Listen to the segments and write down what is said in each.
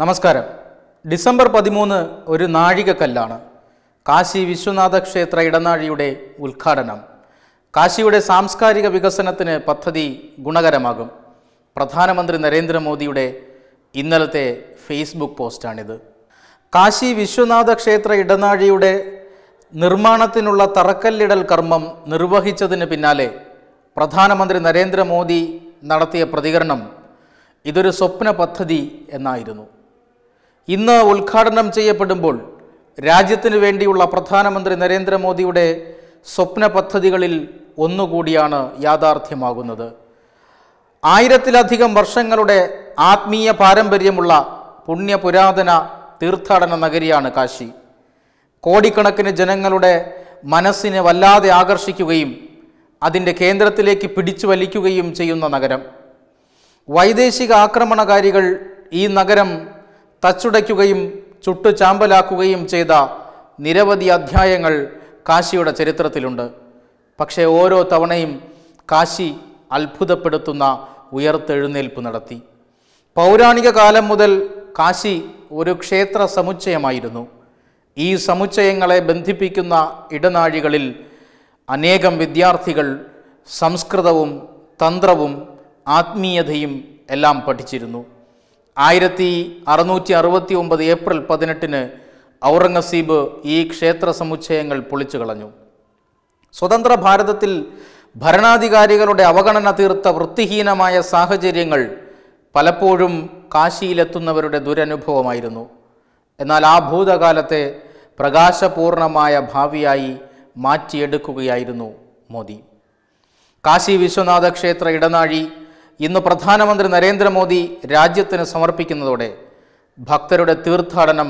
നമസ്കാരം ഡിസംബർ പതിമൂന്ന് ഒരു നാഴികക്കല്ലാണ് കാശി വിശ്വനാഥ ക്ഷേത്ര ഇടനാഴിയുടെ ഉദ്ഘാടനം കാശിയുടെ സാംസ്കാരിക വികസനത്തിന് പദ്ധതി ഗുണകരമാകും പ്രധാനമന്ത്രി നരേന്ദ്രമോദിയുടെ ഇന്നലത്തെ ഫേസ്ബുക്ക് പോസ്റ്റാണിത് കാശി വിശ്വനാഥ ക്ഷേത്ര ഇടനാഴിയുടെ നിർമ്മാണത്തിനുള്ള തറക്കല്ലിടൽ കർമ്മം നിർവഹിച്ചതിന് പിന്നാലെ പ്രധാനമന്ത്രി നരേന്ദ്രമോദി നടത്തിയ പ്രതികരണം ഇതൊരു സ്വപ്ന പദ്ധതി എന്നായിരുന്നു ഇന്ന് ഉദ്ഘാടനം ചെയ്യപ്പെടുമ്പോൾ രാജ്യത്തിന് വേണ്ടിയുള്ള പ്രധാനമന്ത്രി നരേന്ദ്രമോദിയുടെ സ്വപ്ന പദ്ധതികളിൽ ഒന്നുകൂടിയാണ് യാഥാർത്ഥ്യമാകുന്നത് ആയിരത്തിലധികം വർഷങ്ങളുടെ ആത്മീയ പാരമ്പര്യമുള്ള പുണ്യപുരാതന തീർത്ഥാടന നഗരിയാണ് കാശി കോടിക്കണക്കിന് ജനങ്ങളുടെ മനസ്സിനെ വല്ലാതെ ആകർഷിക്കുകയും അതിൻ്റെ കേന്ദ്രത്തിലേക്ക് പിടിച്ചു വലിക്കുകയും ചെയ്യുന്ന നഗരം വൈദേശിക ആക്രമണകാരികൾ ഈ നഗരം തച്ചുടയ്ക്കുകയും ചുട്ടു ചാമ്പലാക്കുകയും ചെയ്ത നിരവധി അധ്യായങ്ങൾ കാശിയുടെ ചരിത്രത്തിലുണ്ട് പക്ഷേ ഓരോ തവണയും കാശി അത്ഭുതപ്പെടുത്തുന്ന ഉയർത്തെഴുന്നേൽപ്പ് നടത്തി പൗരാണിക കാലം മുതൽ കാശി ഒരു ക്ഷേത്ര സമുച്ചയമായിരുന്നു ഈ സമുച്ചയങ്ങളെ ബന്ധിപ്പിക്കുന്ന ഇടനാഴികളിൽ അനേകം വിദ്യാർത്ഥികൾ സംസ്കൃതവും തന്ത്രവും ആത്മീയതയും എല്ലാം പഠിച്ചിരുന്നു ആയിരത്തി അറുന്നൂറ്റി അറുപത്തി ഒമ്പത് ഏപ്രിൽ പതിനെട്ടിന് ഔറംഗസീബ് ഈ ക്ഷേത്ര സമുച്ചയങ്ങൾ പൊളിച്ചു കളഞ്ഞു സ്വതന്ത്ര ഭാരതത്തിൽ ഭരണാധികാരികളുടെ അവഗണന തീർത്ത വൃത്തിഹീനമായ സാഹചര്യങ്ങൾ പലപ്പോഴും കാശിയിലെത്തുന്നവരുടെ ദുരനുഭവമായിരുന്നു എന്നാൽ ആ ഭൂതകാലത്തെ പ്രകാശപൂർണമായ ഭാവിയായി മാറ്റിയെടുക്കുകയായിരുന്നു മോദി കാശി വിശ്വനാഥ ക്ഷേത്ര ഇടനാഴി ഇന്ന് പ്രധാനമന്ത്രി നരേന്ദ്രമോദി രാജ്യത്തിന് സമർപ്പിക്കുന്നതോടെ ഭക്തരുടെ തീർത്ഥാടനം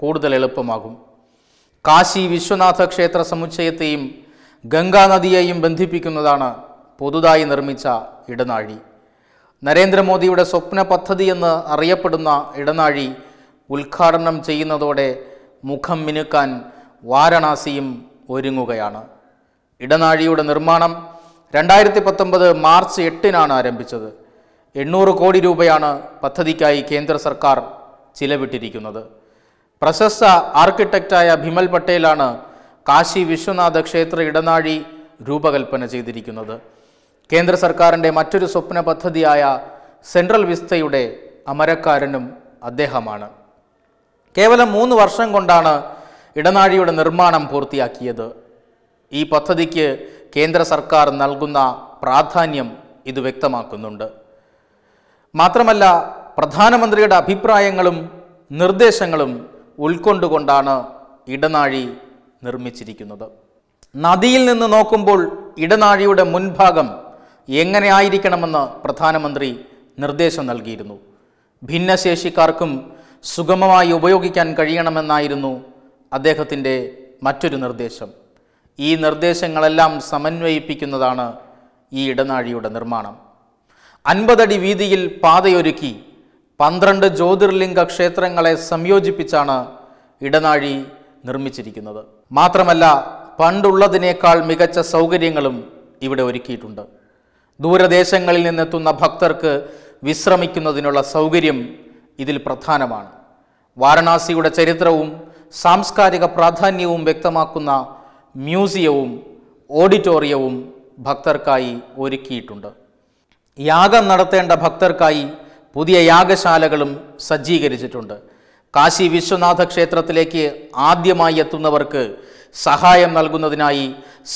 കൂടുതൽ എളുപ്പമാകും കാശി വിശ്വനാഥ ക്ഷേത്ര സമുച്ചയത്തെയും ഗംഗാനദിയെയും ബന്ധിപ്പിക്കുന്നതാണ് പുതുതായി നിർമ്മിച്ച ഇടനാഴി നരേന്ദ്രമോദിയുടെ സ്വപ്ന പദ്ധതി എന്ന് അറിയപ്പെടുന്ന ഇടനാഴി ഉദ്ഘാടനം ചെയ്യുന്നതോടെ മുഖം മിനുക്കാൻ വാരണാസിയും ഒരുങ്ങുകയാണ് ഇടനാഴിയുടെ നിർമ്മാണം രണ്ടായിരത്തി പത്തൊമ്പത് മാർച്ച് എട്ടിനാണ് ആരംഭിച്ചത് എണ്ണൂറ് കോടി രൂപയാണ് പദ്ധതിക്കായി കേന്ദ്ര സർക്കാർ ചിലവിട്ടിരിക്കുന്നത് പ്രശസ്ത ആർക്കിടെക്റ്റായ ഭിമൽ പട്ടേലാണ് കാശി വിശ്വനാഥ ക്ഷേത്ര ഇടനാഴി രൂപകൽപ്പന ചെയ്തിരിക്കുന്നത് കേന്ദ്ര സർക്കാരിൻ്റെ മറ്റൊരു സ്വപ്ന പദ്ധതിയായ സെൻട്രൽ വിസ്തയുടെ അമരക്കാരനും അദ്ദേഹമാണ് കേവലം മൂന്ന് വർഷം കൊണ്ടാണ് ഇടനാഴിയുടെ നിർമ്മാണം പൂർത്തിയാക്കിയത് ഈ പദ്ധതിക്ക് കേന്ദ്ര സർക്കാർ നൽകുന്ന പ്രാധാന്യം ഇത് വ്യക്തമാക്കുന്നുണ്ട് മാത്രമല്ല പ്രധാനമന്ത്രിയുടെ അഭിപ്രായങ്ങളും നിർദ്ദേശങ്ങളും ഉൾക്കൊണ്ടുകൊണ്ടാണ് ഇടനാഴി നിർമ്മിച്ചിരിക്കുന്നത് നദിയിൽ നിന്ന് നോക്കുമ്പോൾ ഇടനാഴിയുടെ മുൻഭാഗം എങ്ങനെ ആയിരിക്കണമെന്ന് പ്രധാനമന്ത്രി നിർദ്ദേശം നൽകിയിരുന്നു ഭിന്നശേഷിക്കാർക്കും സുഗമമായി ഉപയോഗിക്കാൻ കഴിയണമെന്നായിരുന്നു അദ്ദേഹത്തിൻ്റെ മറ്റൊരു നിർദ്ദേശം ഈ നിർദ്ദേശങ്ങളെല്ലാം സമന്വയിപ്പിക്കുന്നതാണ് ഈ ഇടനാഴിയുടെ നിർമ്മാണം അൻപതടി വീതിയിൽ പാതയൊരുക്കി പന്ത്രണ്ട് ജ്യോതിർലിംഗ ക്ഷേത്രങ്ങളെ സംയോജിപ്പിച്ചാണ് ഇടനാഴി നിർമ്മിച്ചിരിക്കുന്നത് മാത്രമല്ല പണ്ടുള്ളതിനേക്കാൾ മികച്ച സൗകര്യങ്ങളും ഇവിടെ ഒരുക്കിയിട്ടുണ്ട് ദൂരദേശങ്ങളിൽ നിന്നെത്തുന്ന ഭക്തർക്ക് വിശ്രമിക്കുന്നതിനുള്ള സൗകര്യം ഇതിൽ പ്രധാനമാണ് വാരണാസിയുടെ ചരിത്രവും സാംസ്കാരിക പ്രാധാന്യവും വ്യക്തമാക്കുന്ന മ്യൂസിയവും ഓഡിറ്റോറിയവും ഭക്തർക്കായി ഒരുക്കിയിട്ടുണ്ട് യാഗം നടത്തേണ്ട ഭക്തർക്കായി പുതിയ യാഗശാലകളും സജ്ജീകരിച്ചിട്ടുണ്ട് കാശി വിശ്വനാഥ ക്ഷേത്രത്തിലേക്ക് ആദ്യമായി എത്തുന്നവർക്ക് സഹായം നൽകുന്നതിനായി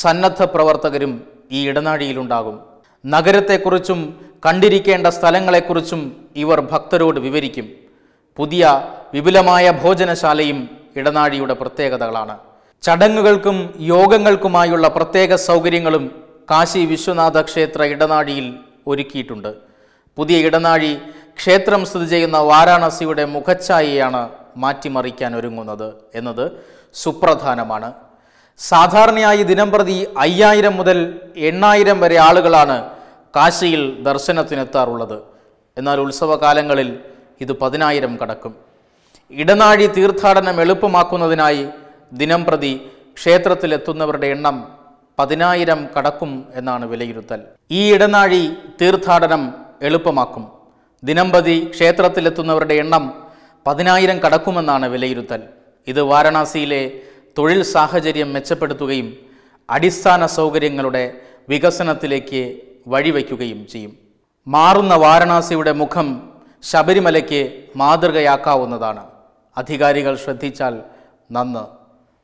സന്നദ്ധ പ്രവർത്തകരും ഈ ഇടനാഴിയിലുണ്ടാകും നഗരത്തെക്കുറിച്ചും കണ്ടിരിക്കേണ്ട സ്ഥലങ്ങളെക്കുറിച്ചും ഇവർ ഭക്തരോട് വിവരിക്കും പുതിയ വിപുലമായ ഭോജനശാലയും ഇടനാഴിയുടെ പ്രത്യേകതകളാണ് ചടങ്ങുകൾക്കും യോഗങ്ങൾക്കുമായുള്ള പ്രത്യേക സൗകര്യങ്ങളും കാശി വിശ്വനാഥ ക്ഷേത്ര ഇടനാഴിയിൽ ഒരുക്കിയിട്ടുണ്ട് പുതിയ ഇടനാഴി ക്ഷേത്രം സ്ഥിതി ചെയ്യുന്ന വാരാണസിയുടെ മുഖച്ഛായയാണ് മാറ്റിമറിക്കാൻ ഒരുങ്ങുന്നത് എന്നത് സുപ്രധാനമാണ് സാധാരണയായി ദിനംപ്രതി അയ്യായിരം മുതൽ എണ്ണായിരം വരെ ആളുകളാണ് കാശിയിൽ ദർശനത്തിനെത്താറുള്ളത് എന്നാൽ ഉത്സവകാലങ്ങളിൽ ഇത് പതിനായിരം കടക്കും ഇടനാഴി തീർത്ഥാടനം എളുപ്പമാക്കുന്നതിനായി ദിനം പ്രതി ക്ഷേത്രത്തിലെത്തുന്നവരുടെ എണ്ണം പതിനായിരം കടക്കും എന്നാണ് വിലയിരുത്തൽ ഈ ഇടനാഴി തീർത്ഥാടനം എളുപ്പമാക്കും ദിനംപ്രതി ക്ഷേത്രത്തിലെത്തുന്നവരുടെ എണ്ണം പതിനായിരം കടക്കുമെന്നാണ് വിലയിരുത്തൽ ഇത് വാരണാസിയിലെ തൊഴിൽ സാഹചര്യം മെച്ചപ്പെടുത്തുകയും അടിസ്ഥാന സൗകര്യങ്ങളുടെ വികസനത്തിലേക്ക് വഴിവയ്ക്കുകയും ചെയ്യും മാറുന്ന വാരണാസിയുടെ മുഖം ശബരിമലയ്ക്ക് മാതൃകയാക്കാവുന്നതാണ് അധികാരികൾ ശ്രദ്ധിച്ചാൽ നന്ന്